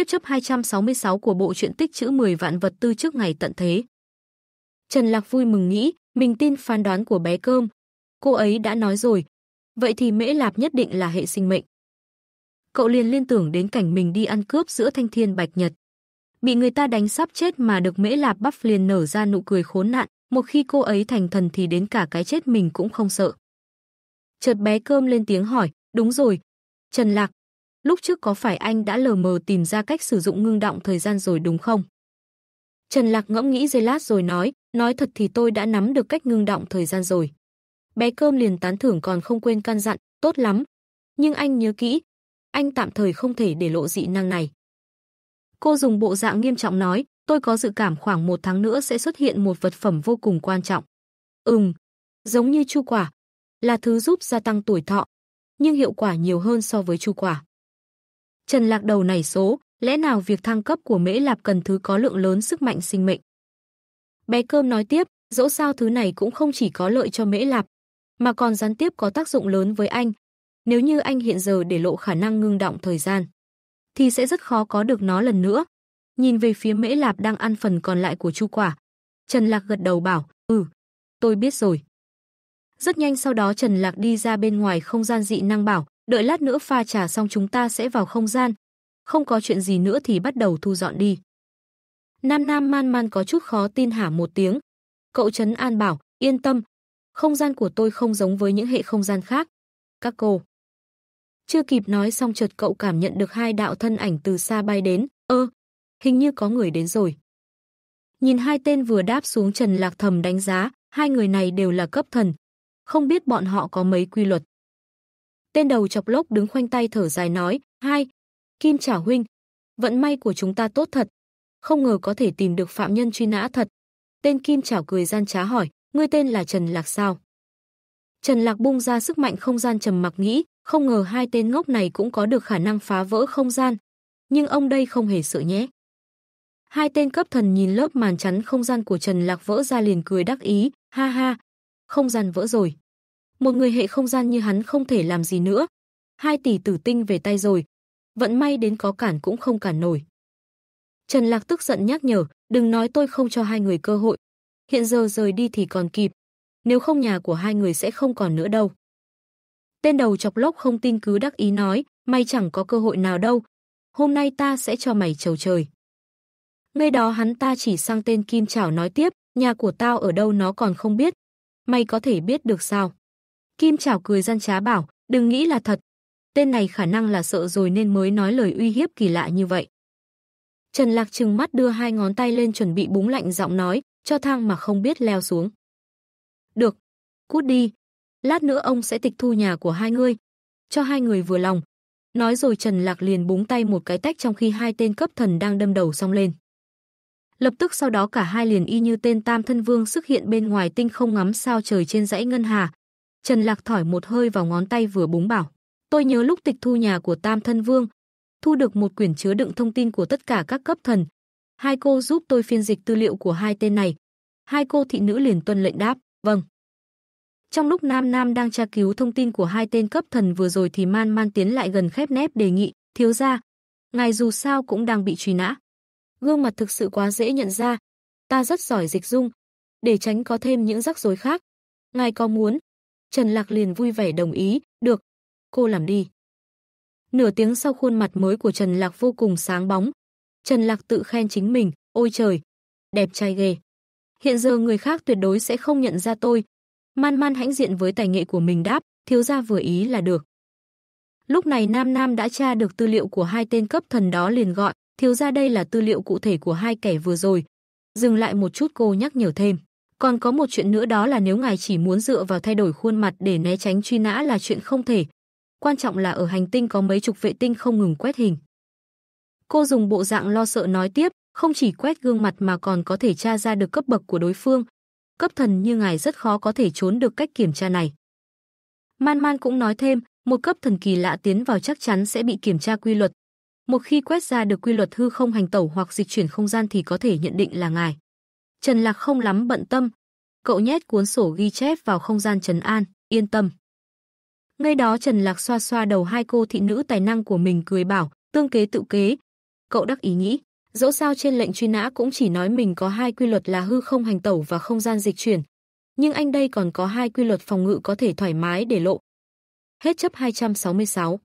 tiếp chấp 266 của bộ truyện tích chữ 10 vạn vật tư trước ngày tận thế. Trần Lạc vui mừng nghĩ, mình tin phán đoán của bé cơm. Cô ấy đã nói rồi, vậy thì Mễ Lạp nhất định là hệ sinh mệnh. Cậu liền liên tưởng đến cảnh mình đi ăn cướp giữa Thanh Thiên Bạch Nhật. Bị người ta đánh sắp chết mà được Mễ Lạp bắp liền nở ra nụ cười khốn nạn, một khi cô ấy thành thần thì đến cả cái chết mình cũng không sợ. Chợt bé cơm lên tiếng hỏi, đúng rồi. Trần Lạc, Lúc trước có phải anh đã lờ mờ tìm ra cách sử dụng ngưng động thời gian rồi đúng không? Trần Lạc ngẫm nghĩ giây lát rồi nói, nói thật thì tôi đã nắm được cách ngưng động thời gian rồi. Bé cơm liền tán thưởng còn không quên căn dặn, tốt lắm. Nhưng anh nhớ kỹ, anh tạm thời không thể để lộ dị năng này. Cô dùng bộ dạng nghiêm trọng nói, tôi có dự cảm khoảng một tháng nữa sẽ xuất hiện một vật phẩm vô cùng quan trọng. Ừm, giống như chu quả, là thứ giúp gia tăng tuổi thọ, nhưng hiệu quả nhiều hơn so với chu quả. Trần Lạc đầu nảy số, lẽ nào việc thăng cấp của Mễ Lạp cần thứ có lượng lớn sức mạnh sinh mệnh. Bé Cơm nói tiếp, dẫu sao thứ này cũng không chỉ có lợi cho Mễ Lạp, mà còn gián tiếp có tác dụng lớn với anh. Nếu như anh hiện giờ để lộ khả năng ngưng động thời gian, thì sẽ rất khó có được nó lần nữa. Nhìn về phía Mễ Lạp đang ăn phần còn lại của chu quả, Trần Lạc gật đầu bảo, "Ừ, tôi biết rồi." Rất nhanh sau đó Trần Lạc đi ra bên ngoài không gian dị năng bảo, đợi lát nữa pha trà xong chúng ta sẽ vào không gian, không có chuyện gì nữa thì bắt đầu thu dọn đi. Nam Nam man man có chút khó tin hả một tiếng. Cậu Trấn An bảo, yên tâm, không gian của tôi không giống với những hệ không gian khác. Các cô. Chưa kịp nói xong chợt cậu cảm nhận được hai đạo thân ảnh từ xa bay đến, ơ, hình như có người đến rồi. Nhìn hai tên vừa đáp xuống Trần Lạc Thầm đánh giá, hai người này đều là cấp thần, không biết bọn họ có mấy quy luật. Tên đầu chọc lốc đứng khoanh tay thở dài nói, hai, Kim trả huynh, vận may của chúng ta tốt thật, không ngờ có thể tìm được phạm nhân truy nã thật. Tên Kim chảo cười gian trá hỏi, ngươi tên là Trần Lạc sao? Trần Lạc bung ra sức mạnh không gian trầm mặc nghĩ, không ngờ hai tên ngốc này cũng có được khả năng phá vỡ không gian. Nhưng ông đây không hề sợ nhé. Hai tên cấp thần nhìn lớp màn chắn không gian của Trần Lạc vỡ ra liền cười đắc ý, ha ha, không gian vỡ rồi. Một người hệ không gian như hắn không thể làm gì nữa. Hai tỷ tử tinh về tay rồi. vận may đến có cản cũng không cản nổi. Trần Lạc tức giận nhắc nhở, đừng nói tôi không cho hai người cơ hội. Hiện giờ rời đi thì còn kịp. Nếu không nhà của hai người sẽ không còn nữa đâu. Tên đầu chọc lốc không tin cứ đắc ý nói, mày chẳng có cơ hội nào đâu. Hôm nay ta sẽ cho mày trầu trời. Ngay đó hắn ta chỉ sang tên Kim Chảo nói tiếp, nhà của tao ở đâu nó còn không biết. Mày có thể biết được sao? Kim Trảo cười gian trá bảo, đừng nghĩ là thật. Tên này khả năng là sợ rồi nên mới nói lời uy hiếp kỳ lạ như vậy. Trần Lạc trừng mắt đưa hai ngón tay lên chuẩn bị búng lạnh giọng nói, cho thang mà không biết leo xuống. Được, cút đi. Lát nữa ông sẽ tịch thu nhà của hai ngươi. Cho hai người vừa lòng. Nói rồi Trần Lạc liền búng tay một cái tách trong khi hai tên cấp thần đang đâm đầu xong lên. Lập tức sau đó cả hai liền y như tên tam thân vương xuất hiện bên ngoài tinh không ngắm sao trời trên dãy ngân hà, Trần Lạc thỏi một hơi vào ngón tay vừa búng bảo. Tôi nhớ lúc tịch thu nhà của Tam Thân Vương, thu được một quyển chứa đựng thông tin của tất cả các cấp thần. Hai cô giúp tôi phiên dịch tư liệu của hai tên này. Hai cô thị nữ liền tuân lệnh đáp, vâng. Trong lúc Nam Nam đang tra cứu thông tin của hai tên cấp thần vừa rồi thì Man Man tiến lại gần khép nép đề nghị, thiếu ra, ngài dù sao cũng đang bị truy nã. Gương mặt thực sự quá dễ nhận ra, ta rất giỏi dịch dung, để tránh có thêm những rắc rối khác. Ngài có muốn, Trần Lạc liền vui vẻ đồng ý, được, cô làm đi. Nửa tiếng sau khuôn mặt mới của Trần Lạc vô cùng sáng bóng. Trần Lạc tự khen chính mình, ôi trời, đẹp trai ghê. Hiện giờ người khác tuyệt đối sẽ không nhận ra tôi. Man man hãnh diện với tài nghệ của mình đáp, thiếu gia vừa ý là được. Lúc này Nam Nam đã tra được tư liệu của hai tên cấp thần đó liền gọi, thiếu gia đây là tư liệu cụ thể của hai kẻ vừa rồi. Dừng lại một chút cô nhắc nhở thêm. Còn có một chuyện nữa đó là nếu ngài chỉ muốn dựa vào thay đổi khuôn mặt để né tránh truy nã là chuyện không thể. Quan trọng là ở hành tinh có mấy chục vệ tinh không ngừng quét hình. Cô dùng bộ dạng lo sợ nói tiếp, không chỉ quét gương mặt mà còn có thể tra ra được cấp bậc của đối phương. Cấp thần như ngài rất khó có thể trốn được cách kiểm tra này. Man Man cũng nói thêm, một cấp thần kỳ lạ tiến vào chắc chắn sẽ bị kiểm tra quy luật. Một khi quét ra được quy luật hư không hành tẩu hoặc dịch chuyển không gian thì có thể nhận định là ngài. Trần Lạc không lắm bận tâm. Cậu nhét cuốn sổ ghi chép vào không gian trần an, yên tâm. Ngay đó Trần Lạc xoa xoa đầu hai cô thị nữ tài năng của mình cười bảo, tương kế tự kế. Cậu đắc ý nghĩ, dẫu sao trên lệnh truy nã cũng chỉ nói mình có hai quy luật là hư không hành tẩu và không gian dịch chuyển. Nhưng anh đây còn có hai quy luật phòng ngự có thể thoải mái để lộ. Hết chấp 266